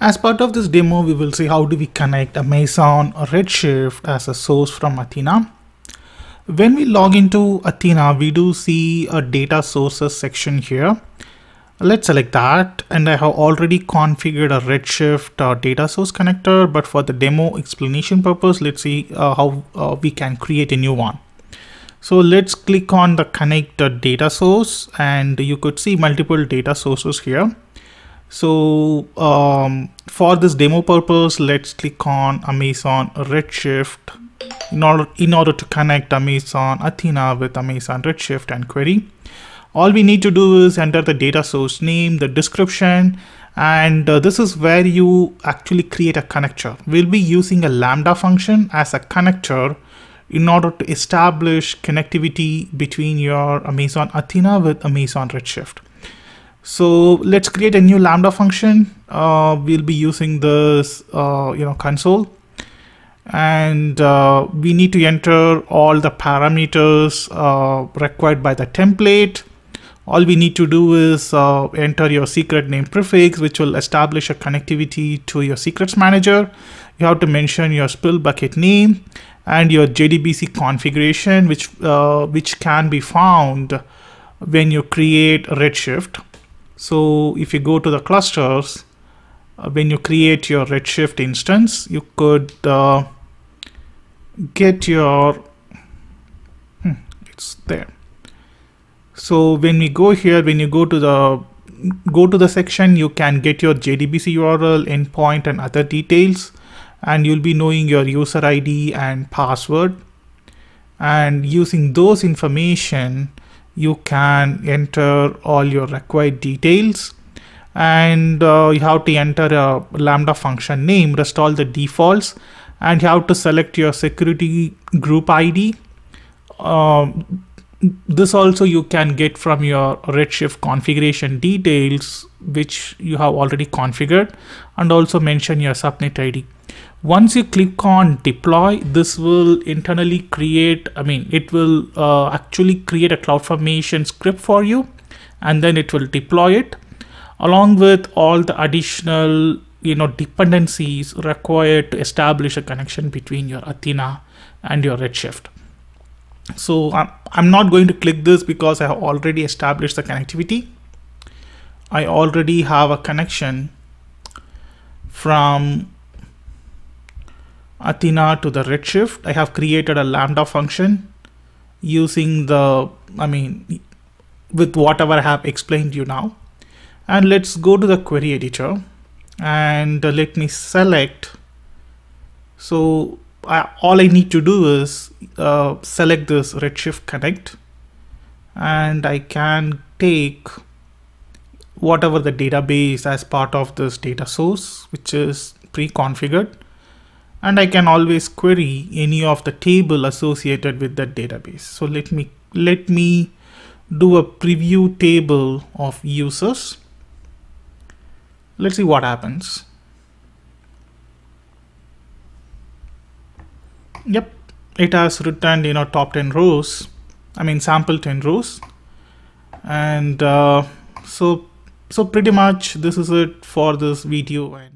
As part of this demo, we will see how do we connect Amazon or Redshift as a source from Athena. When we log into Athena, we do see a data sources section here. Let's select that and I have already configured a Redshift uh, data source connector, but for the demo explanation purpose, let's see uh, how uh, we can create a new one. So let's click on the connect data source and you could see multiple data sources here. So um, for this demo purpose, let's click on Amazon Redshift in order, in order to connect Amazon Athena with Amazon Redshift and query. All we need to do is enter the data source name, the description, and uh, this is where you actually create a connector. We'll be using a Lambda function as a connector in order to establish connectivity between your Amazon Athena with Amazon Redshift. So let's create a new Lambda function. Uh, we'll be using this, uh, you know, console. And uh, we need to enter all the parameters uh, required by the template. All we need to do is uh, enter your secret name prefix, which will establish a connectivity to your secrets manager. You have to mention your spill bucket name and your JDBC configuration, which, uh, which can be found when you create Redshift so if you go to the clusters, uh, when you create your Redshift instance, you could uh, get your, hmm, it's there. So when we go here, when you go to the go to the section, you can get your JDBC URL, endpoint and other details. And you'll be knowing your user ID and password. And using those information, you can enter all your required details and uh, you have to enter a lambda function name rest all the defaults and you have to select your security group id um, this also you can get from your redshift configuration details which you have already configured and also mention your subnet id once you click on deploy this will internally create i mean it will uh, actually create a CloudFormation script for you and then it will deploy it along with all the additional you know dependencies required to establish a connection between your athena and your redshift so i'm, I'm not going to click this because i have already established the connectivity i already have a connection from Athena to the redshift. I have created a lambda function using the, I mean, with whatever I have explained you now. And let's go to the query editor and let me select. So I, all I need to do is uh, select this redshift connect and I can take whatever the database as part of this data source, which is pre-configured and I can always query any of the table associated with that database. So let me let me do a preview table of users. Let's see what happens. Yep, it has returned you know top 10 rows. I mean sample 10 rows, and uh, so so pretty much this is it for this video.